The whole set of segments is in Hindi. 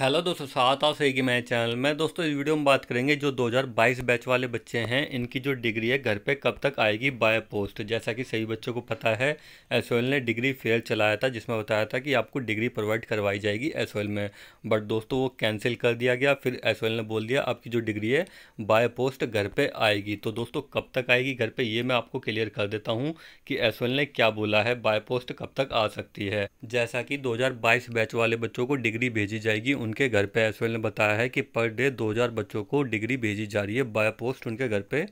हेलो दोस्तों साथ आओ सही मेरे चैनल में दोस्तों इस वीडियो में बात करेंगे जो 2022 बैच वाले बच्चे हैं इनकी जो डिग्री है घर पे कब तक आएगी बाय पोस्ट जैसा कि सही बच्चों को पता है एस ने डिग्री फेयर चलाया था जिसमें बताया था कि आपको डिग्री प्रोवाइड करवाई जाएगी एस में बट दोस्तों वो कैंसिल कर दिया गया फिर एस ने बोल दिया आपकी जो डिग्री है बाय पोस्ट घर पर आएगी तो दोस्तों कब तक आएगी घर पर ये मैं आपको क्लियर कर देता हूँ कि एस ने क्या बोला है बाय पोस्ट कब तक आ सकती है जैसा कि दो बैच वाले बच्चों को डिग्री भेजी जाएगी उनके घर पे एस ने बताया है कि पर डे 2000 बच्चों को डिग्री भेजी जा रही है बाय पोस्ट उनके घर पे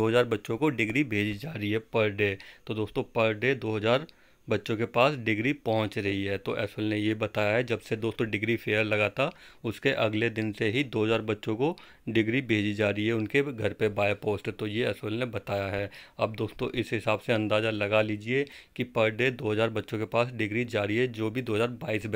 2000 बच्चों को डिग्री भेजी जा रही है पर डे तो दोस्तों पर डे 2000 बच्चों के पास डिग्री पहुंच रही है तो एसवल ने ये बताया है जब से दोस्तों डिग्री फेयर लगा था उसके अगले दिन से ही 2000 बच्चों को डिग्री भेजी जा रही है उनके घर पे बाय पोस्ट तो ये एस ने बताया है अब दोस्तों इस हिसाब से अंदाज़ा लगा लीजिए कि पर डे 2000 बच्चों के पास डिग्री जा रही है जो भी दो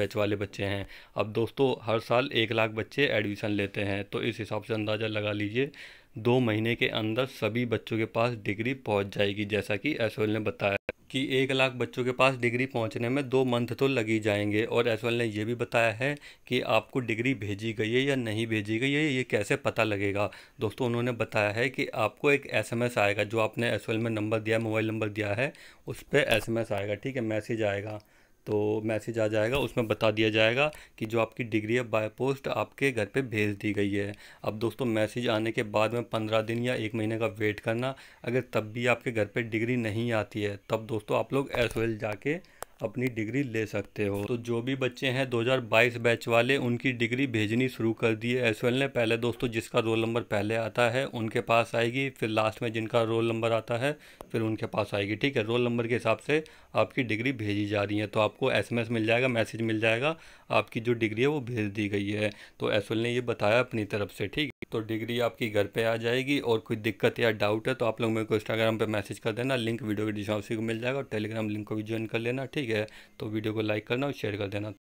बैच वाले बच्चे हैं अब दोस्तों हर साल एक लाख बच्चे एडमिशन लेते हैं तो इस हिसाब से अंदाज़ा लगा लीजिए दो महीने के अंदर सभी बच्चों के पास डिग्री पहुंच जाएगी जैसा कि एस ने बताया कि एक लाख बच्चों के पास डिग्री पहुंचने में दो मंथ तो लगी जाएंगे और एस ने यह भी बताया है कि आपको डिग्री भेजी गई है या नहीं भेजी गई है ये कैसे पता लगेगा दोस्तों उन्होंने बताया है कि आपको एक एसएमएस आएगा जो आपने एस में नंबर दिया मोबाइल नंबर दिया है उस पर एस आएगा ठीक है मैसेज आएगा तो मैसेज आ जाएगा उसमें बता दिया जाएगा कि जो आपकी डिग्री है बाय पोस्ट आपके घर पे भेज दी गई है अब दोस्तों मैसेज आने के बाद में पंद्रह दिन या एक महीने का वेट करना अगर तब भी आपके घर पे डिग्री नहीं आती है तब दोस्तों आप लोग एस जाके अपनी डिग्री ले सकते हो तो जो भी बच्चे हैं 2022 बैच वाले उनकी डिग्री भेजनी शुरू कर दी है एस ने पहले दोस्तों जिसका रोल नंबर पहले आता है उनके पास आएगी फिर लास्ट में जिनका रोल नंबर आता है फिर उनके पास आएगी ठीक है रोल नंबर के हिसाब से आपकी डिग्री भेजी जा रही है तो आपको एस मिल जाएगा मैसेज मिल जाएगा आपकी जो डिग्री है वो भेज दी गई है तो एस ने ये बताया अपनी तरफ से ठीक तो डिग्री आपकी घर पे आ जाएगी और कोई दिक्कत या डाउट है तो आप लोग मेरे को इंस्टाग्राम पे मैसेज कर देना लिंक वीडियो के डिस्क्रिप्शन को मिल जाएगा और टेलीग्राम लिंक को भी ज्वाइन कर लेना ठीक है गया है तो वीडियो को लाइक करना और शेयर कर देना